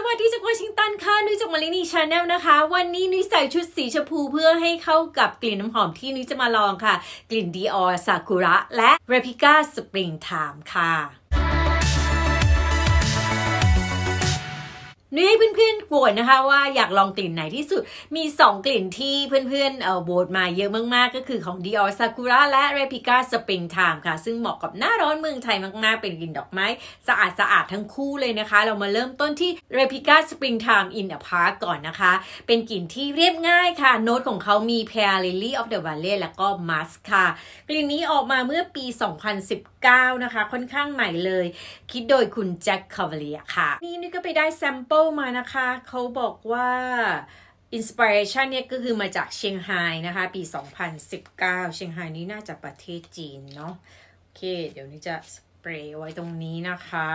สวัสดีจากวอชิงตันค่ะนุ้ยจากมาลินีชาแนลนะคะ วันนี้นุ้ยใส่ชุดสีชมพูเพื่อให้เข้ากับกลิ่นน้ำหอมที่นุ้ยจะมาลองค่ะ กลิ่นดีออร์ซากุระและเรพิก้าสปริงไทม์ค่ะนี่เพื่อนๆโหวตนะคะ ว่าอยากลองกลิ่นไหนที่สุด มี 2 กลิ่นที่เพื่อนๆโหวตมาเยอะมากๆ ก็คือของ Dior Sakura และ Replica Springtime ค่ะ ซึ่งเหมาะกับหน้าร้อนเมืองไทยมากๆ เป็นกลิ่นดอกไม้ สะอาดสะอาดทั้งคู่เลยนะคะ เรามาเริ่มต้นที่ Replica Springtime in a Park ก่อนนะคะ เป็นกลิ่นที่เรียบง่ายค่ะ โน้ตของเขามี p a r Lily of the Valley แล้วก็ Musk ค่ะ กลิ่นนี้ออกมาเมื่อปี 2019 1 9นะคะค่อนข้างใหม่เลย คิดโดยคุณแจ็คคาเวเลียค่ะ นี่นี่ก็ไปได้แซมเปิลมานะคะ เขาบอกว่าอินสป r เรชันเนี่ยก็คือมาจากเชียงไฮ้นะคะ ปี 2019เชียงไฮ้นี้น่าจะประเทศจีนเนาะโอเค เดี๋ยวนี้จะสเปรย์ไว้ตรงนี้นะคะ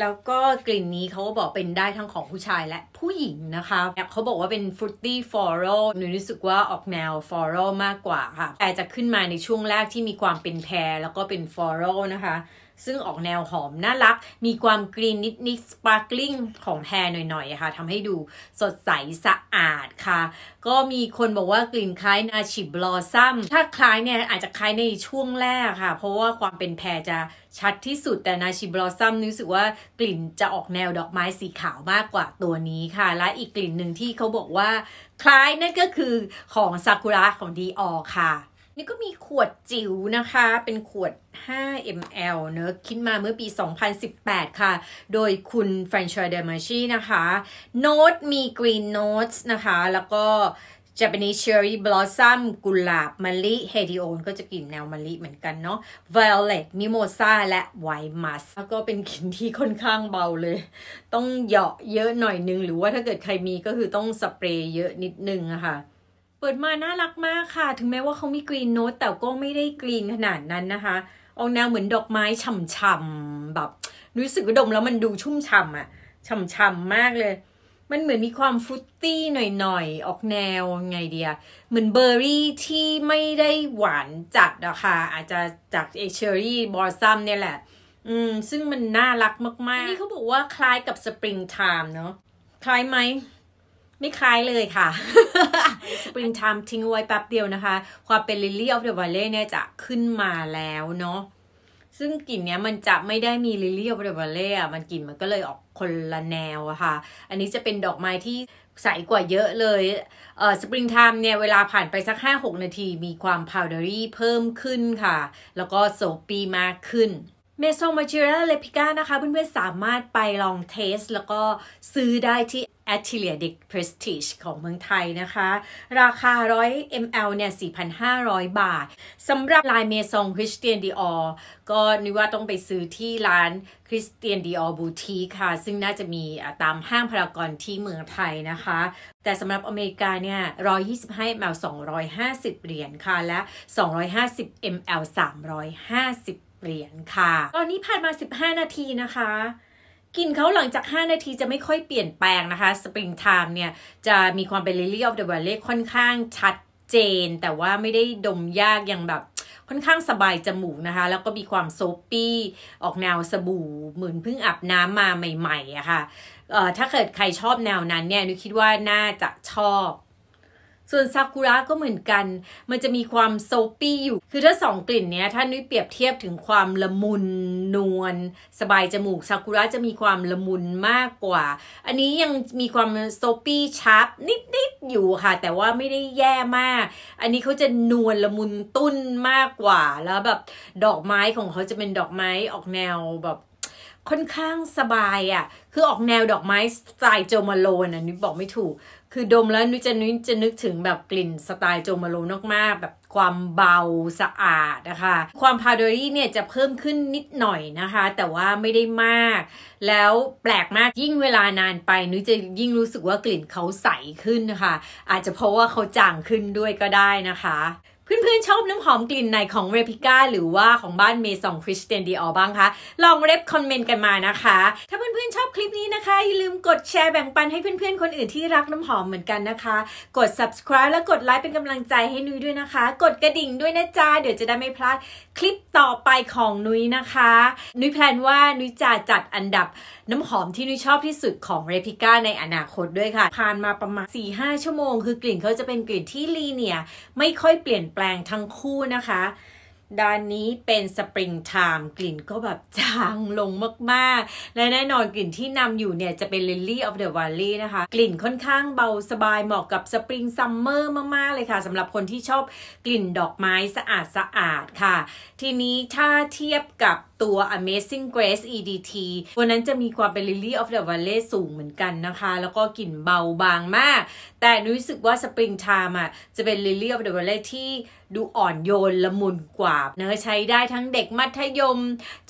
แล้วก็กลิ่นนี้เขาก็บอกเป็นได้ทั้งของผู้ชายและผู้หญิงนะคะ เขาบอกว่าเป็น fruity floral หนูรู้สึกว่าออกแนว floral มากกว่าค่ะ แต่จะขึ้นมาในช่วงแรกที่มีความเป็นแพรแล้วก็เป็น floral นะคะซึ่งออกแนวหอมน่ารัก มีความกรีนนิดๆสปาร์คลิ่งของแพรหน่อยๆค่ะทำให้ดูสดใสสะอาดค่ะ ก็มีคนบอกว่ากลิ่นคล้ายนาชิบลอซัมถ้าคล้ายเนี่ยอาจจะคล้ายในช่วงแรกค่ะ เพราะว่าความเป็นแพรจะชัดที่สุดแต่นาชิบลอซัมรู้สึกว่ากลิ่นจะออกแนวดอกไม้สีขาวมากกว่าตัวนี้ค่ะ และอีกกลิ่นหนึ่งที่เขาบอกว่า คล้ายนั่นก็คือของซากุระของดีออค่ะี่ก็มีขวดจิ๋วนะคะ เป็นขวด 5 ml เนอะคิดมาเมื่อปี 2018 ค่ะ โดยคุณแฟรนชอยเดอร์มาชีนะคะโน้ตมีกรีนโน้ตนะคะ แล้วก็ Japanese Cherry Blossom กุหลาบมะลิเฮดิโอนก็จะกลิ่นแนวมะลิเหมือนกันเนาะ Violet Mimosa และ White Musk แล้วก็เป็นกลิ่นที่ค่อนข้างเบาเลย ต้องเหยาะเยอะหน่อยนึงหรือว่าถ้าเกิดใครมีก็คือต้องสเปรย์เยอะนิดนึงอะคะ่ะเปิดมาน่ารักมากค่ะ ถึงแม้ว่าเขามีกรีนโน้ต แต่ก็ไม่ได้กรีนขนาดนั้นนะคะ ออกแนวเหมือนดอกไม้ฉ่ำๆแบบ รู้สึกว่าดมแล้วมันดูชุ่มฉ่ำอะฉ่ำๆมากเลย มันเหมือนมีความฟรุตตี้หน่อย ๆ ออกแนวไงเดียเหมือนเบอร์รี่ที่ไม่ได้หวานจัดอะค่ะ อาจจะจากเอเชอรี่บอสซัมเนี่ยแหละ อืม ซึ่งมันน่ารักมาก ๆ นี่เขาบอกว่าคล้ายกับสปริงไทม์เนาะคล้ายไหมไม่คล้ายเลยค่ะริงไทม์ทิ้งไว้แป๊บเดียวนะคะ ความเป็นลิลลี่ออฟเดอะวอลเล่เนี่ยจะขึ้นมาแล้วเนาะซึ่งกลิ่นเนี้ยมันจะไม่ได้มีลิลลี่ออฟเดอะวอลเล่อะมันกลิ่นมันก็เลยออกคนละแนวอะค่ะ อันนี้จะเป็นดอกไม้ที่ใสกว่าเยอะเลยเอ่อสปริงไทม์เนี่ยเวลาผ่านไปสัก 5-6 นาที มีความพาวเดอรี่เพิ่มขึ้นค่ะ แล้วก็โซปีมากขึ้นเมโซมาจิร่าเลพิก้านะคะ เพื่อนๆสามารถไปลองเทสแล้วก็ซื้อได้ที่ a t t l i ี d i c Prestige ของเมืองไทยนะคะ ราคา 100 ml เนี่ย 4,500 บาท สำหรับลายเมซองคริสเตียนดีออก็นึกว่าต้องไปซื้อที่ร้านคริสเตียนดีออบูิีค่ะ ซึ่งน่าจะมีตามห้างพารากอนที่เมืองไทยนะคะ แต่สำหรับอเมริกาเนี่ย 125 ml 250 เหรียญค่ะ และ 250 ml 350 เหรียญค่ะ ตอนนี้ผ่านมา 15 นาทีนะคะกลิ่นเขาหลังจาก 5 นาทีจะไม่ค่อยเปลี่ยนแปลงนะคะสปริงไทม์เนี่ย จะมีความเป็นลิลี่ออฟเดอะว l ลเลค่อนข้างชัดเจน แต่ว่าไม่ได้ดมยากอย่างแบบค่อนข้างสบายจมูกนะคะ แล้วก็มีความโซปี้ ออกแนวสบู่ เหมือนเพิ่งอาบน้ำมาใหม่ๆอะคะ่ะถ้าเกิดใครชอบแนวนั้นเนี่ยนึกคิดว่าน่าจะชอบส่วนซากุระก็เหมือนกัน มันจะมีความโซปี้อยู่ คือถ้าสองกลิ่นเนี้ยถ้านุ้ยเปรียบเทียบถึงความละมุนนวลสบายจมูกซากุระจะมีความละมุนมากกว่า อันนี้ยังมีความโซปี้ชาร์ปนิดๆอยู่ค่ะ แต่ว่าไม่ได้แย่มาก อันนี้เขาจะนวลละมุนตุ้นมากกว่า แล้วแบบดอกไม้ของเขาจะเป็นดอกไม้ออกแนวแบบค่อนข้างสบายอะ่ะคือออกแนวดอกไม้สไตล์โจมาโลนะนุ้ยบอกไม่ถูก คือดมแล้วนุ้ยจะนุ้ยจะนึกถึงแบบกลิ่นสไตล์โจมาโลมากๆแบบความเบาสะอาดนะคะความพาดอรี่เนี่ยจะเพิ่มขึ้นนิดหน่อยนะคะ แต่ว่าไม่ได้มาก แล้วแปลกมากยิ่งเวลานานไปนุ้ยจะยิ่งรู้สึกว่ากลิ่นเขาใสขึ้นนะคะ อาจจะเพราะว่าเขาจางขึ้นด้วยก็ได้นะคะเพื่อนๆ ชอบน้ำหอมกลิ่นไหนของเรปิก้าหรือว่าของบ้านเมซองคริสเตียนดีออบ้างคะลองเรบคอมเมนต์กันมานะคะ ถ้าเพื่อนๆ ชอบคลิปนี้นะคะ อย่าลืมกดแชร์แบ่งปันให้เพื่อนๆ คนอื่นที่รักน้ำหอมเหมือนกันนะคะ กด subscribe และกดไลค์เป็นกำลังใจให้นุ้ยด้วยนะคะ กดกระดิ่งด้วยนะจ๊ะเดี๋ยวจะได้ไม่พลาดคลิปต่อไปของนุ้ยนะคะนุ้ยแพลนว่านุ้ยจะจัดอันดับน้ำหอมที่นุ้ยชอบที่สุดของเรปิก้าในอนาคตด้วยค่ะผ่านมาประมาณ4-5ชั่วโมง คือกลิ่นเขาจะเป็นกลิ่นที่ลีเนียไม่ค่อยเปลี่ยนแปลลงทั้งคู่นะคะด้านนี้เป็น สปริงไทม์กลิ่นก็แบบจางลงมากๆ และแน่นอนกลิ่นที่นำอยู่เนี่ยจะเป็น Lily of the Valley นะคะกลิ่นค่อนข้างเบาสบายเหมาะกับ สปริงซัมเมอร์มาก ๆ เลยค่ะสำหรับคนที่ชอบกลิ่นดอกไม้สะอาดสะอาดค่ะ ทีนี้ถ้าเทียบกับตัว Amazing Grace EDT ตัวนั้นจะมีความเป็น Lily of the Valley สูงเหมือนกันนะคะ แล้วก็กลิ่นเบาบางมาก แต่นุ้ยรู้สึกว่า Spring Time อ่ะ จะเป็น Lily of the Valley ที่ดูอ่อนโยนละมุนกว่า เนื้อใช้ได้ทั้งเด็กมัธยม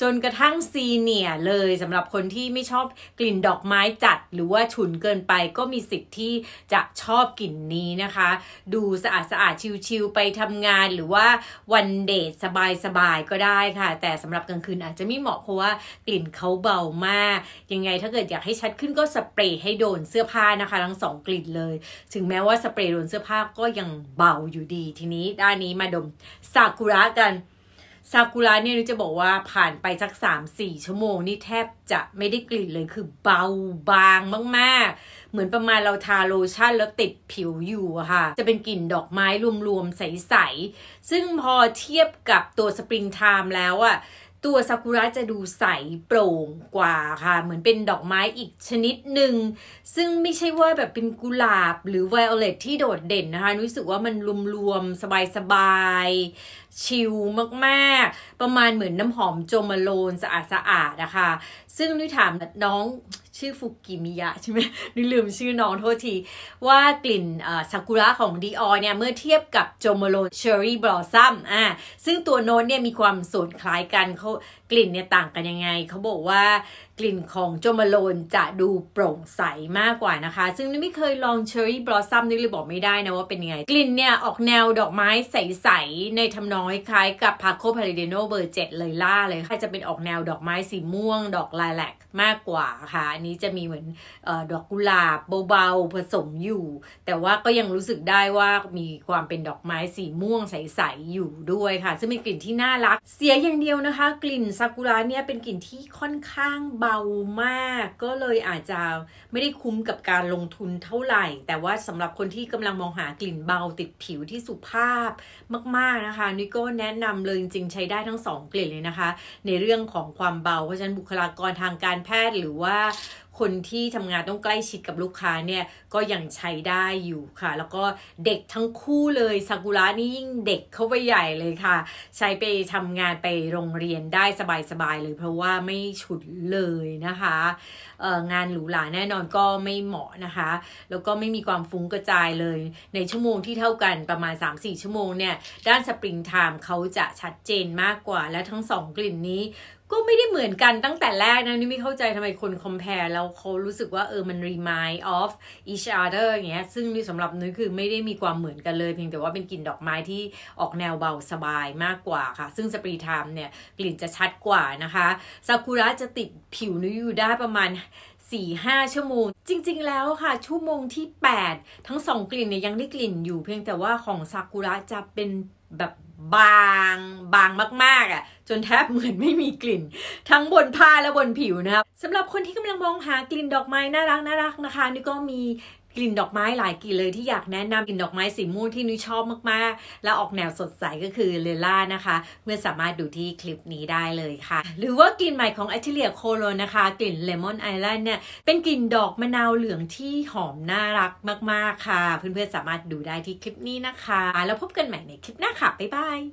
จนกระทั่งซีเนียเลยสำหรับคนที่ไม่ชอบกลิ่นดอกไม้จัด หรือว่าฉุนเกินไปก็มีสิทธิ์ที่จะชอบกลิ่นนี้นะคะ ดูสะอาดสะอาดชิลๆ ไปทำงานหรือว่าวันเดทสบายๆ ก็ได้ค่ะ แต่สำหรับกลางคืนอาจจะไม่เหมาะเพราะว่ากลิ่นเขาเบามาก ยังไงถ้าเกิดอยากให้ชัดขึ้นก็สเปรย์ให้โดนเสื้อผ้านะคะทั้งสองกลิ่นเลย ถึงแม้ว่าสเปรย์โดนเสื้อผ้าก็ยังเบาอยู่ดี ทีนี้ด้านนี้มาดมซากุระกันซากุระเนี่ยจะบอกว่าผ่านไปสัก3่ชั่วโมงนี่แทบจะไม่ได้กลิ่นเลยคือเบาบางมากๆ เหมือนประมาณเราทาโลชั่นแล้วติดผิวอยู่อะค่ะจะเป็นกลิ่นดอกไม้รวมๆใสๆซึ่งพอเทียบกับตัวสปริงไทม์แล้วอะตัวซากุระจะดูใสโปร่งกว่าค่ะ เหมือนเป็นดอกไม้อีกชนิดหนึ่ง ซึ่งไม่ใช่ว่าแบบเป็นกุหลาบ หรือไวโอเลตที่โดดเด่นนะคะรู้สึกว่ามันรวมๆ สบายๆ ชิลมากๆ ประมาณเหมือนน้ำหอมโจมาโลน สะอาดๆนะคะ ซึ่งนุ้ยถามน้องชื่อฟุกิมิยะใช่ไหมนี่ลืมชื่อน้องโทษทีว่ากลิ่นซากุระของดีออเนี่ย เมื่อเทียบกับโจโมโลเชอรี่บลอซัมอ่าซึ่งตัวโน้ตเนี่ยมีความสูนคล้ายกันเขากลิ่นเนี่ยต่างกันยังไง เขาบอกว่ากลิ่นของโจมาโลนจะดูโปร่งใสมากกว่านะคะ ซึ่งนี่ไม่เคยลองเชอร์รี่บลอสซัมนี่เลยบอกไม่ได้นะว่าเป็นยังไง กลิ่นเนี่ย ออกแนวดอกไม้ใสๆในทำนองคล้ายกับพาโคพาริเดโนเบอร์เจ็ดเลยล่าเลยค่ะจะเป็นออกแนวดอกไม้สีม่วง ดอกลาแลกมากกว่าค่ะ อันนี้จะมีเหมือนอดอกกุหลาบ เบาๆ ผสมอยู่ แต่ว่าก็ยังรู้สึกได้ว่ามีความเป็นดอกไม้สีม่วงใสๆอยู่ด้วยค่ะซึ่งเป็นกลิ่นที่น่ารัก เสียอย่างเดียวนะคะ กลิ่นซากุระเนี่ยเป็นกลิ่นที่ค่อนข้างเบาบามากก็เลยอาจจะไม่ได้คุ้มกับการลงทุนเท่าไหร่ แต่ว่าสำหรับคนที่กำลังมองหากลิ่นเบาติดผิวที่สุภาพมาก ๆนะคะนี่ก็แนะนำเลยจริงใช้ได้ทั้งสองกลิ่นเลยนะคะ ในเรื่องของความเบาเพราะฉะนั้นบุคลากรทางการแพทย์หรือว่าคนที่ทำงานต้องใกล้ชิดกับลูกค้าเนี่ย ก็ยังใช้ได้อยู่ค่ะ แล้วก็เด็กทั้งคู่เลยซากุระนี่ยิ่งเด็กเข้าไปใหญ่เลยค่ะ ใช้ไปทำงานไปโรงเรียนได้สบายๆเลยเพราะว่าไม่ฉุดเลยยนะคะงานหรูหราแน่นอนก็ไม่เหมาะนะคะ แล้วก็ไม่มีความฟุ้งกระจายเลยในชั่วโมงที่เท่ากันประมาณ 3-4 ชั่วโมงเนี่ย ด้านสปริงไทม์เขาจะชัดเจนมากกว่าและทั้งสองกลิ่นนี้ก็ไม่ได้เหมือนกันตั้งแต่แรกนะ นี่ไม่เข้าใจทำไมคนคอมเพลแล้วเขารู้สึกว่า เออมัน remind of each other อย่างเงี้ยซึ่งนี่สำหรับนุ้ยคือไม่ได้มีความเหมือนกันเลยเพียงแต่ว่าเป็นกลิ่นดอกไม้ที่ออกแนวเบาสบายมากกว่าค่ะ ซึ่งสปรีไทม์เนี่ยกลิ่นจะชัดกว่านะคะซากุระจะติดผิวนุ้ยอยู่ได้ประมาณ 4-5 ชั่วโมง จริง ๆ แล้วค่ะชั่วโมงที่8ทั้ง2 กลิ่นเนี่ยยังได้กลิ่นอยู่เพียงแต่ว่าของซากุระจะเป็นแบบบางบางมาก ๆอะ่ะ จนแทบเหมือนไม่มีกลิ่น ทั้งบนผ้าและบนผิวนะครับสำหรับคนที่กำลังมองหากลิ่นดอกไม้น่ารักน่ารักนะคะ นี่ก็มีกลิ่นดอกไม้หลายกลิ่นเลยที่อยากแนะนำกลิ่นดอกไม้สีม่วงที่นุ้ยชอบมากๆ แล้วออกแนวสดใสก็คือเลล่านะคะเพื่อนสามารถดูที่คลิปนี้ได้เลยค่ะ หรือว่ากลิ่นใหม่ของอัจเลียโคโลนะคะกลิ่นเลมอนไอแลนด์เนี่ย เป็นกลิ่นดอกมะนาวเหลืองที่หอมน่ารักมาก ๆ ค่ะ เพื่อน ๆ สามารถดูได้ที่คลิปนี้นะคะ แล้วพบกันใหม่ในคลิปหน้าค่ะ บ๊ายบาย